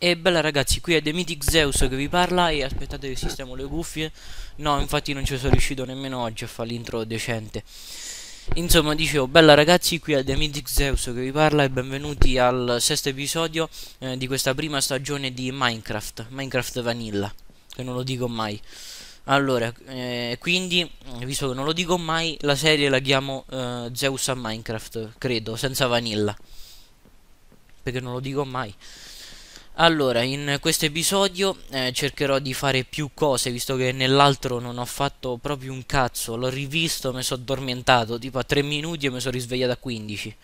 E bella ragazzi, qui è The Mythic Zeus che vi parla e aspettate che sistemo le cuffie No, infatti non ci sono riuscito nemmeno oggi a fare l'intro decente Insomma, dicevo, bella ragazzi, qui è The Mythic Zeus che vi parla e benvenuti al sesto episodio eh, di questa prima stagione di Minecraft Minecraft Vanilla, che non lo dico mai Allora, eh, quindi, visto che non lo dico mai, la serie la chiamo eh, Zeus a Minecraft, credo, senza Vanilla Perché non lo dico mai allora, in questo episodio eh, cercherò di fare più cose, visto che nell'altro non ho fatto proprio un cazzo. L'ho rivisto, mi sono addormentato, tipo a 3 minuti e mi sono risvegliato a 15.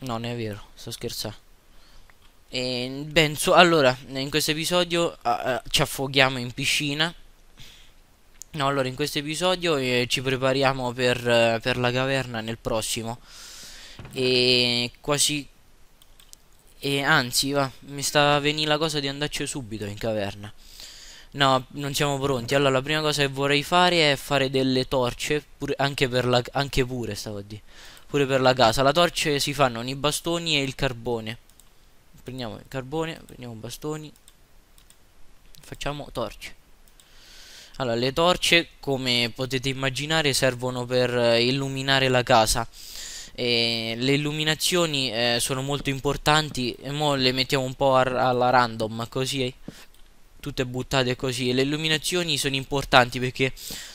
No, non è vero, sto scherzando. E, ben, so, allora, in questo episodio uh, ci affoghiamo in piscina. No, allora, in questo episodio eh, ci prepariamo per, uh, per la caverna nel prossimo. E quasi e anzi, va, mi sta venendo la cosa di andarci subito in caverna. No, non siamo pronti. Allora, la prima cosa che vorrei fare è fare delle torce, pure, anche, per la, anche pure, stavo a dire, pure per la casa. La torce si fanno con i bastoni e il carbone. Prendiamo il carbone, prendiamo bastoni, facciamo torce. Allora, le torce, come potete immaginare, servono per eh, illuminare la casa e le illuminazioni eh, sono molto importanti e mo le mettiamo un po' alla random così tutte buttate così le illuminazioni sono importanti perché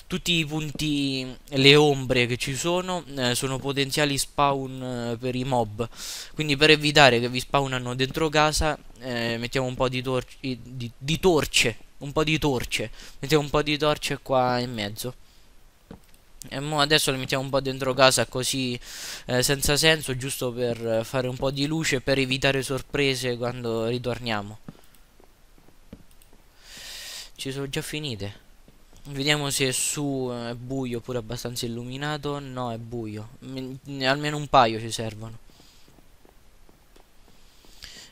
tutti i punti le ombre che ci sono eh, sono potenziali spawn eh, per i mob quindi per evitare che vi spawnano dentro casa eh, mettiamo un po' di, di, di torce un po' di torce mettiamo un po' di torce qua in mezzo e mo adesso le mettiamo un po' dentro casa così eh, senza senso, giusto per fare un po' di luce, per evitare sorprese quando ritorniamo. Ci sono già finite. Vediamo se su eh, è buio oppure abbastanza illuminato. No, è buio. Almeno un paio ci servono.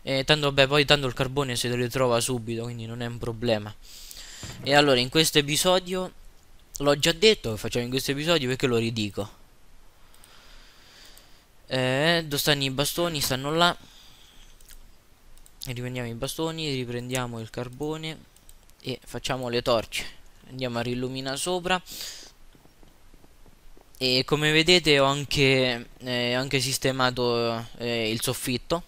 E tanto vabbè, poi tanto il carbone si ritrova subito, quindi non è un problema. E allora, in questo episodio l'ho già detto che facciamo in questo episodio perché lo ridico eh, dove stanno i bastoni? Stanno là Riprendiamo i bastoni, riprendiamo il carbone E facciamo le torce Andiamo a rilluminare sopra E come vedete ho anche, eh, anche sistemato eh, il soffitto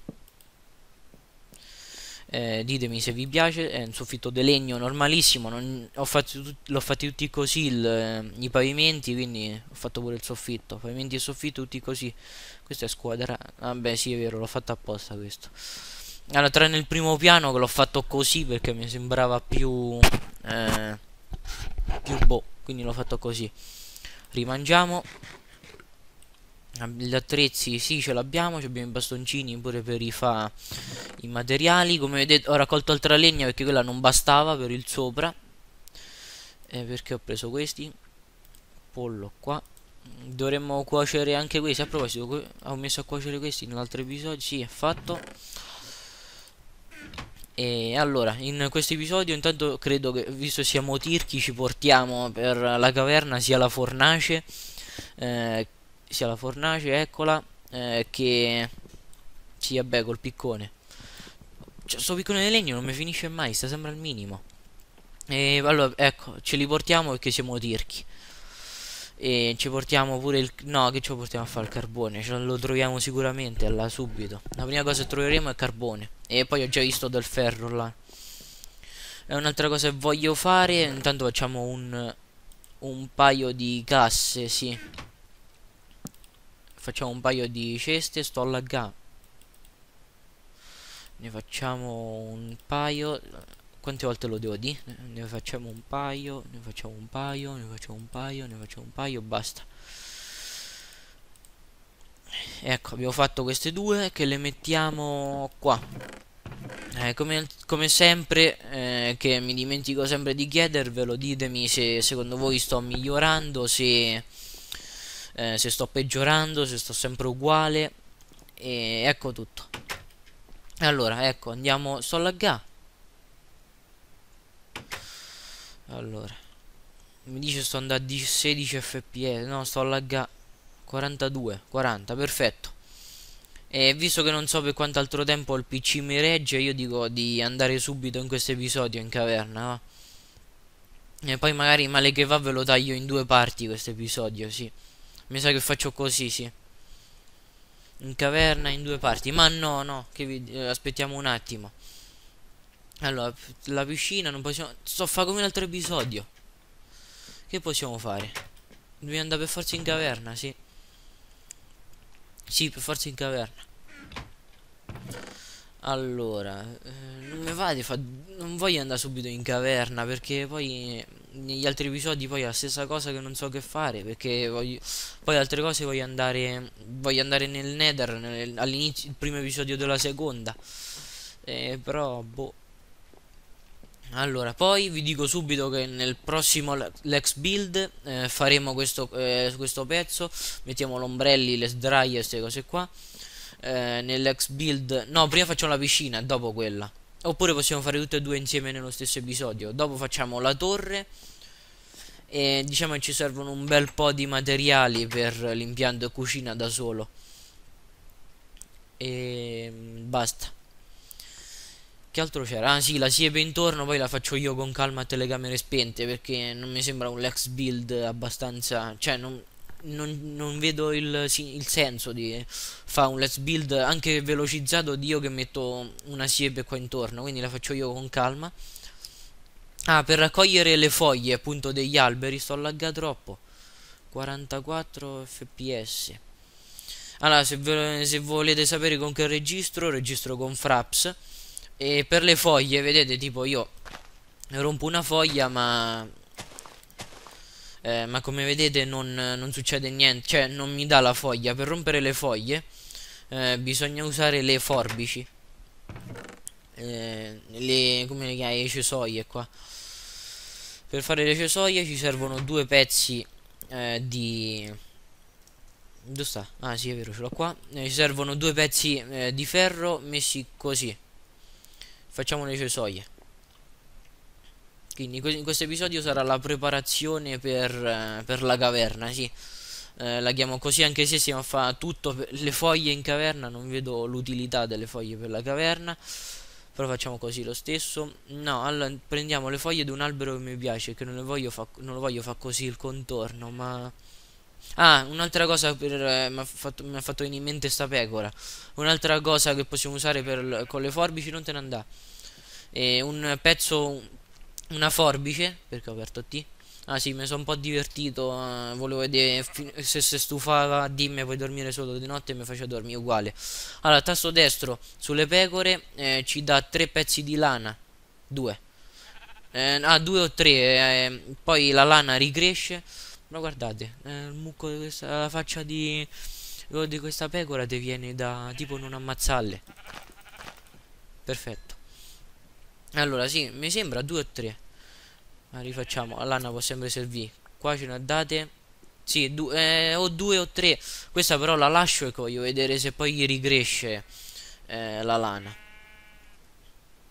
eh, ditemi se vi piace, è un soffitto di legno normalissimo, non, ho fatto, l'ho fatti tutti così il, eh, i pavimenti, quindi ho fatto pure il soffitto, pavimenti e soffitto tutti così, questa è squadra, vabbè ah, sì è vero l'ho fatto apposta questo. Allora tranne il primo piano che l'ho fatto così perché mi sembrava più, eh, più boh, quindi l'ho fatto così. Rimangiamo gli attrezzi sì ce l'abbiamo abbiamo i bastoncini pure per rifare i materiali come vedete ho raccolto altra legna perché quella non bastava per il sopra eh, perché ho preso questi pollo qua dovremmo cuocere anche questi a proposito ho messo a cuocere questi nell'altro episodio sì è fatto e allora, in questo episodio intanto credo che, visto siamo tirchi, ci portiamo per la caverna sia la fornace eh, sia la fornace, eccola, eh, che sì, vabbè, col piccone. Cioè, sto piccone di legno non mi finisce mai, sta sempre al minimo. E allora, ecco, ce li portiamo perché siamo tirchi. E ci portiamo pure il... No, che ci portiamo a fare il carbone? Ce lo troviamo sicuramente, là, subito. La prima cosa che troveremo è il carbone. E poi ho già visto del ferro là. E un'altra cosa che voglio fare... Intanto facciamo un... Un paio di casse, sì facciamo un paio di ceste sto allaggando ne facciamo un paio quante volte lo devo dire? ne facciamo un paio ne facciamo un paio ne facciamo un paio ne facciamo un paio basta ecco abbiamo fatto queste due che le mettiamo qua eh, come, come, sempre eh, che mi dimentico sempre di chiedervelo ditemi se secondo voi sto migliorando se eh, se sto peggiorando, se sto sempre uguale e ecco tutto. Allora, ecco, andiamo, sto laggà. Allora, mi dice sto andando a 16 fps, no, sto laggà 42, 40, perfetto. E visto che non so per quanto altro tempo il PC mi regge, io dico di andare subito in questo episodio in caverna, va? E poi magari male che va ve lo taglio in due parti questo episodio, sì. Mi sa che faccio così, sì. In caverna in due parti. Ma no, no, che vi, eh, aspettiamo un attimo. Allora, la piscina non possiamo... Sto fa come un altro episodio. Che possiamo fare? Dobbiamo andare per forza in caverna, sì. Sì, per forza in caverna. Allora, eh, non mi va di fare... Non voglio andare subito in caverna perché poi eh, negli altri episodi poi è la stessa cosa che non so che fare perché voglio, poi altre cose voglio andare voglio andare nel nether all'inizio il primo episodio della seconda eh, però boh allora, poi vi dico subito che nel prossimo Lex Build eh, faremo questo, eh, questo, pezzo, mettiamo l'ombrelli, le sdraie, queste cose qua. Eh, Nell'ex build, no, prima facciamo la piscina e dopo quella. Oppure possiamo fare tutte e due insieme nello stesso episodio. Dopo facciamo la torre. E diciamo che ci servono un bel po' di materiali per l'impianto cucina da solo. E mm, basta. Che altro c'era? Ah sì, la siepe intorno, poi la faccio io con calma a telecamere spente perché non mi sembra un Lex build abbastanza... Cioè, non, non, non vedo il, il, senso di fare un let's build anche velocizzato di io che metto una siepe qua intorno quindi la faccio io con calma ah per raccogliere le foglie appunto degli alberi sto lagga troppo 44 fps allora se, ve, se volete sapere con che registro registro con fraps e per le foglie vedete tipo io rompo una foglia ma eh, ma come vedete non, non, succede niente, cioè non mi dà la foglia. Per rompere le foglie eh, bisogna usare le forbici, eh, le, come le chiami, le cesoie qua. Per fare le cesoie ci servono due pezzi eh, di... Dove sta? Ah sì è vero ce l'ho qua eh, Ci servono due pezzi eh, di ferro messi così Facciamo le cesoie quindi in questo episodio sarà la preparazione per, eh, per la caverna, sì. Eh, la chiamo così anche se stiamo a fare tutto le foglie in caverna, non vedo l'utilità delle foglie per la caverna. Però facciamo così lo stesso. No, allora prendiamo le foglie di un albero che mi piace, che non, le voglio fa, non lo voglio fare così il contorno, ma... Ah, un'altra cosa per... Eh, mi ha fatto, venire in mente sta pecora. Un'altra cosa che possiamo usare per, con le forbici, non te ne andà. E eh, un pezzo una forbice, perché ho aperto T. Ah sì, mi sono un po' divertito, eh, volevo vedere se si stufava dimmi puoi dormire solo di notte e mi faccio dormire uguale. Allora, tasto destro sulle pecore eh, ci dà tre pezzi di lana, due. Eh, ah, due o tre, eh, poi la lana ricresce. Ma guardate, eh, il mucco di questa, la faccia di, di questa pecora ti viene da tipo non ammazzarle. Perfetto. Allora, sì, mi sembra 2 o 3. Ma rifacciamo, all'anno può sempre servire. Qua ce ne date... Sì, eh, o 2 o 3. Questa però la lascio e voglio vedere se poi gli ricresce eh, la lana.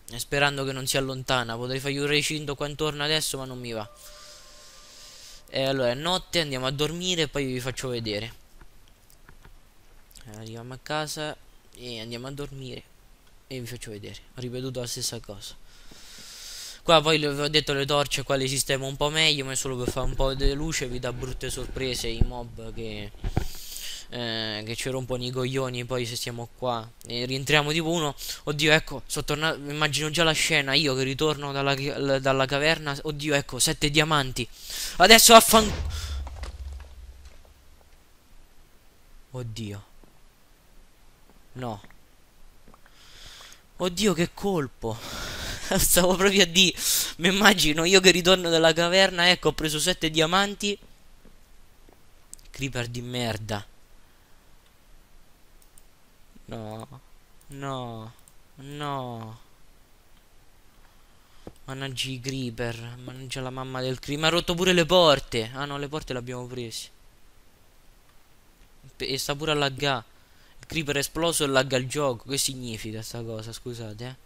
Eh, sperando che non si allontana. Potrei fargli un recinto qua intorno adesso, ma non mi va. E eh, allora, è notte, andiamo a dormire e poi vi faccio vedere. Eh, arriviamo a casa e andiamo a dormire. E vi faccio vedere. Ho ripetuto la stessa cosa qua poi vi ho detto le torce qua le sistemo un po' meglio ma è solo per fare un po' di luce vi dà brutte sorprese i mob che eh, che ci rompono i coglioni poi se siamo qua e rientriamo tipo uno oddio ecco sono tornato immagino già la scena io che ritorno dalla, dalla caverna oddio ecco sette diamanti adesso affan oddio no oddio che colpo Stavo proprio a D. Mi immagino io che ritorno dalla caverna. Ecco, ho preso 7 diamanti. Creeper di merda. No. No. No. Mannaggia i creeper. Mannaggia la mamma del creeper. Ma ha rotto pure le porte. Ah no, le porte le abbiamo prese. E sta pure a lagga Il creeper è esploso e lagga il gioco. Che significa sta cosa? Scusate, eh.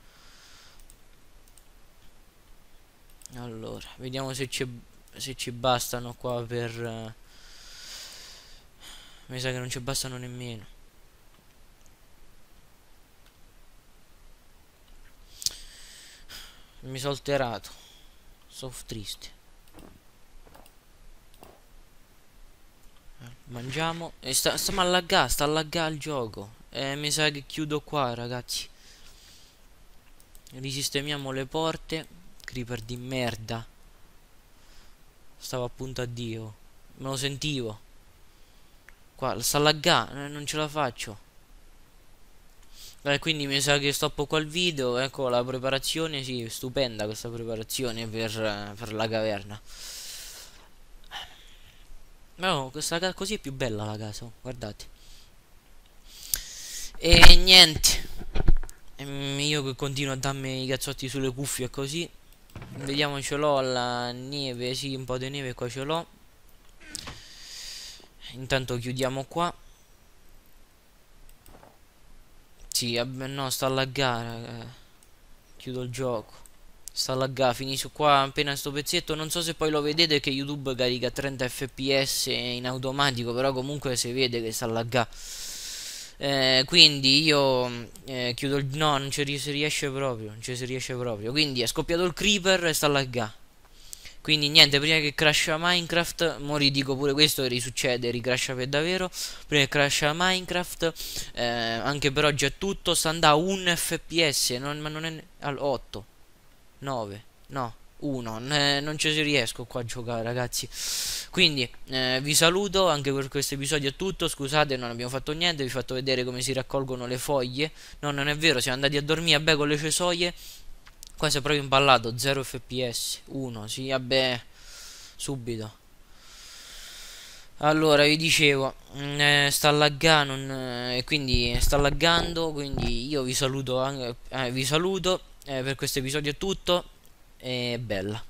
Allora, vediamo se ci, se ci bastano qua per... Eh, mi sa che non ci bastano nemmeno. Mi sono alterato. Sono triste. Mangiamo. E eh, sta, sta a laggare, sta a laggare il gioco. E eh, mi sa che chiudo qua, ragazzi. Risistemiamo le porte. Creeper di merda. Stavo appunto a Dio. Me lo sentivo. Qua, sta laggà, eh, non ce la faccio. Beh, quindi mi sa che stoppo qua il video, ecco la preparazione, sì, stupenda questa preparazione per, eh, per la caverna. No, questa casa così è più bella la casa, oh, guardate. E niente. Ehm, io che continuo a darmi i cazzotti sulle cuffie così. Vediamo ce l'ho la neve Sì un po' di neve qua ce l'ho Intanto chiudiamo qua Sì no sta a laggare eh. Chiudo il gioco Sta a laggare Finisco qua appena sto pezzetto Non so se poi lo vedete che YouTube carica 30 fps in automatico Però comunque si vede che sta a laggare eh, quindi io eh, chiudo il... No, non ci si riesce proprio. Non ci si riesce proprio. Quindi è scoppiato il creeper e sta laggà. Quindi niente, prima che crasha Minecraft, mo ridico pure questo che risuccede, ricrasha per davvero. Prima che crasha Minecraft, eh, anche per oggi è tutto, sta andando a 1 fps, non, ma non è... al 8, 9, no, 1 non ci riesco qua a giocare ragazzi quindi eh, vi saluto anche per questo episodio è tutto scusate non abbiamo fatto niente vi ho fatto vedere come si raccolgono le foglie no non è vero siamo andati a dormire vabbè con le cesoie qua si è proprio imballato 0 fps 1 sì vabbè subito allora vi dicevo mm, eh, sta laggando eh, e quindi sta laggando quindi io vi saluto, anche, eh, vi saluto eh, per questo episodio è tutto e bella